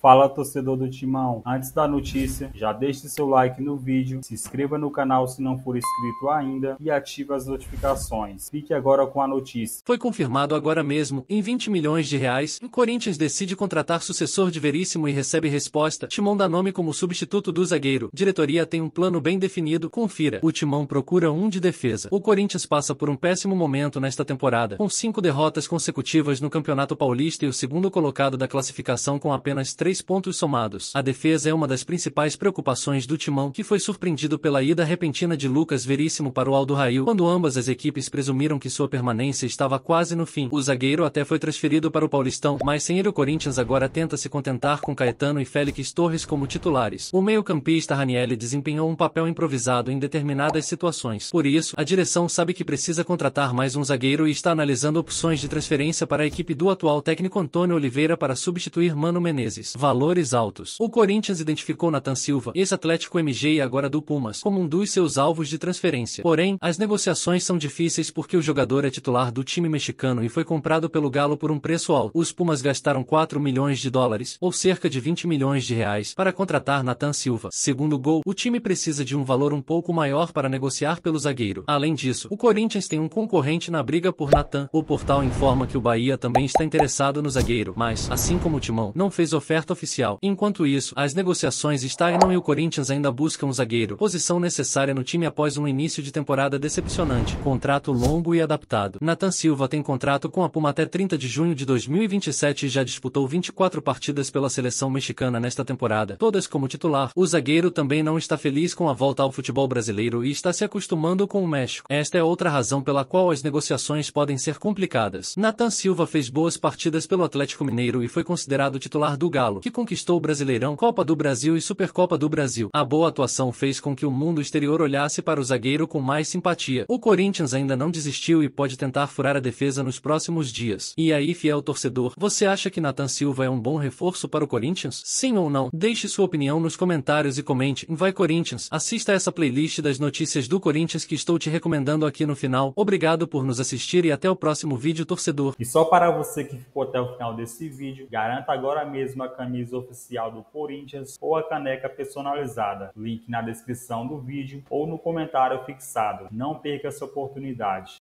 Fala torcedor do Timão, antes da notícia, já deixe seu like no vídeo, se inscreva no canal se não for inscrito ainda e ative as notificações. Fique agora com a notícia. Foi confirmado agora mesmo, em 20 milhões de reais, o Corinthians decide contratar sucessor de Veríssimo e recebe resposta. Timão dá nome como substituto do zagueiro. Diretoria tem um plano bem definido, confira. O Timão procura um de defesa. O Corinthians passa por um péssimo momento nesta temporada, com cinco derrotas consecutivas no Campeonato Paulista e o segundo colocado da classificação com apenas três três pontos somados. A defesa é uma das principais preocupações do timão que foi surpreendido pela ida repentina de Lucas Veríssimo para o Aldo Rail, quando ambas as equipes presumiram que sua permanência estava quase no fim. O zagueiro até foi transferido para o Paulistão, mas sem ele o Corinthians agora tenta se contentar com Caetano e Félix Torres como titulares. O meio-campista Ranielli desempenhou um papel improvisado em determinadas situações. Por isso, a direção sabe que precisa contratar mais um zagueiro e está analisando opções de transferência para a equipe do atual técnico Antônio Oliveira para substituir Mano Menezes valores altos. O Corinthians identificou Nathan Silva, ex-Atlético MG e agora do Pumas, como um dos seus alvos de transferência. Porém, as negociações são difíceis porque o jogador é titular do time mexicano e foi comprado pelo Galo por um preço alto. Os Pumas gastaram 4 milhões de dólares, ou cerca de 20 milhões de reais, para contratar Nathan Silva. Segundo o Gol, o time precisa de um valor um pouco maior para negociar pelo zagueiro. Além disso, o Corinthians tem um concorrente na briga por Nathan. O portal informa que o Bahia também está interessado no zagueiro, mas, assim como o Timão, não fez oferta oferta oficial. Enquanto isso, as negociações estagnam e o Corinthians ainda busca um zagueiro, posição necessária no time após um início de temporada decepcionante. Contrato longo e adaptado. Nathan Silva tem contrato com a Puma até 30 de junho de 2027 e já disputou 24 partidas pela seleção mexicana nesta temporada, todas como titular. O zagueiro também não está feliz com a volta ao futebol brasileiro e está se acostumando com o México. Esta é outra razão pela qual as negociações podem ser complicadas. Nathan Silva fez boas partidas pelo Atlético Mineiro e foi considerado titular do Galo Paulo, que conquistou o Brasileirão, Copa do Brasil e Supercopa do Brasil. A boa atuação fez com que o mundo exterior olhasse para o zagueiro com mais simpatia. O Corinthians ainda não desistiu e pode tentar furar a defesa nos próximos dias. E aí, fiel torcedor, você acha que Nathan Silva é um bom reforço para o Corinthians? Sim ou não? Deixe sua opinião nos comentários e comente. Vai Corinthians, assista essa playlist das notícias do Corinthians que estou te recomendando aqui no final. Obrigado por nos assistir e até o próximo vídeo, torcedor. E só para você que ficou até o final desse vídeo, garanta agora mesmo a caneta camisa oficial do Corinthians ou a caneca personalizada. Link na descrição do vídeo ou no comentário fixado. Não perca essa oportunidade.